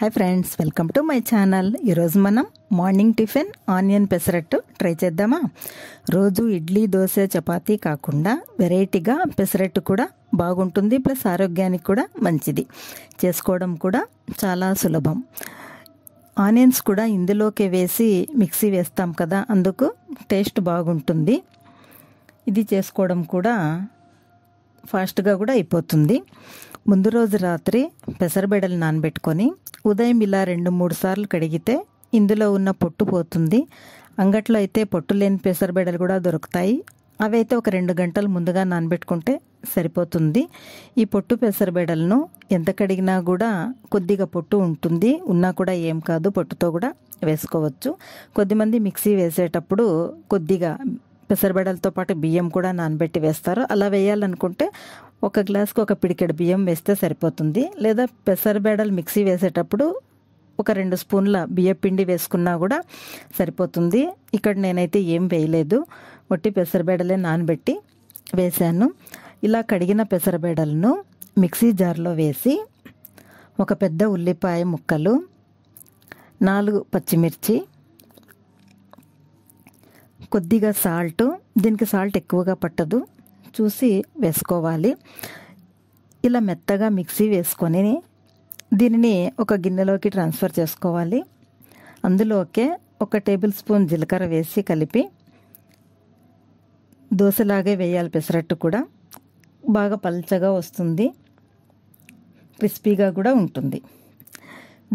hi friends welcome to my channel ఈరోజు మనం morning tiffin onion pesarattu try చేద్దామా రోజు ఇడ్లీ దోశ చపాతీ కాకుండా వెరైటీగా పెసరట్టు కూడా బాగుంటుంది ప్లస్ ఆరోగ్యానికి కూడా మంచిది చేసుకోవడం కూడా చాలా సులభం ఆనియన్స్ కూడా ఇందులోకి వేసి మిక్సీ వేస్తాం కదా అందుకు టేస్ట్ బాగుంటుంది ఇది చేసుకోవడం కూడా ఫాస్ట్గా కూడా అయిపోతుంది ముందు రోజు రాత్రి పెసరబెడలు నానబెట్టుకొని ఉదయం ఇలా రెండు మూడు సార్లు కడిగితే ఇందులో ఉన్న పొట్టు పోతుంది అంగట్లో అయితే పొట్టు లేని పెసరబెడలు కూడా దొరుకుతాయి అవైతే ఒక రెండు గంటలు ముందుగా నానబెట్టుకుంటే సరిపోతుంది ఈ పొట్టు పెసరబెడలను ఎంత కడిగినా కూడా కొద్దిగా పొట్టు ఉంటుంది ఉన్నా కూడా ఏం కాదు పొట్టుతో కూడా వేసుకోవచ్చు కొద్దిమంది మిక్సీ వేసేటప్పుడు కొద్దిగా పెసరబెడలతో పాటు బియ్యం కూడా నానబెట్టి వేస్తారు అలా వేయాలనుకుంటే ఒక గ్లాస్కి ఒక పిడికెడు బియ్యం వేస్తే సరిపోతుంది లేదా పెసరబేడలు మిక్సీ వేసేటప్పుడు ఒక రెండు స్పూన్ల పిండి వేసుకున్నా కూడా సరిపోతుంది ఇక్కడ నేనైతే ఏం వేయలేదు ఒట్టి పెసరబేడలే నానబెట్టి వేశాను ఇలా కడిగిన పెసరబేడలను మిక్సీ జార్లో వేసి ఒక పెద్ద ఉల్లిపాయ ముక్కలు నాలుగు పచ్చిమిర్చి కొద్దిగా సాల్ట్ దీనికి సాల్ట్ ఎక్కువగా పట్టదు చూసి వేసుకోవాలి ఇలా మెత్తగా మిక్సీ వేసుకొని దీనిని ఒక గిన్నెలోకి ట్రాన్స్ఫర్ చేసుకోవాలి అందులోకే ఒక టేబుల్ స్పూన్ జీలకర్ర వేసి కలిపి దోశలాగే వేయాలి పెసరట్టు కూడా బాగా పల్చగా వస్తుంది క్రిస్పీగా కూడా ఉంటుంది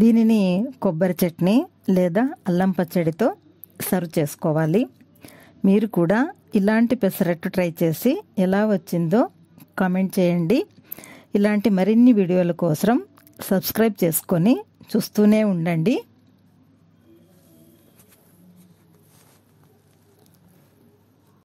దీనిని కొబ్బరి చట్నీ లేదా అల్లం పచ్చడితో సర్వ్ చేసుకోవాలి మీరు కూడా ఇలాంటి పెసరట్టు ట్రై చేసి ఎలా వచ్చిందో కామెంట్ చేయండి ఇలాంటి మరిన్ని వీడియోల కోసం సబ్స్క్రైబ్ చేసుకొని చూస్తూనే ఉండండి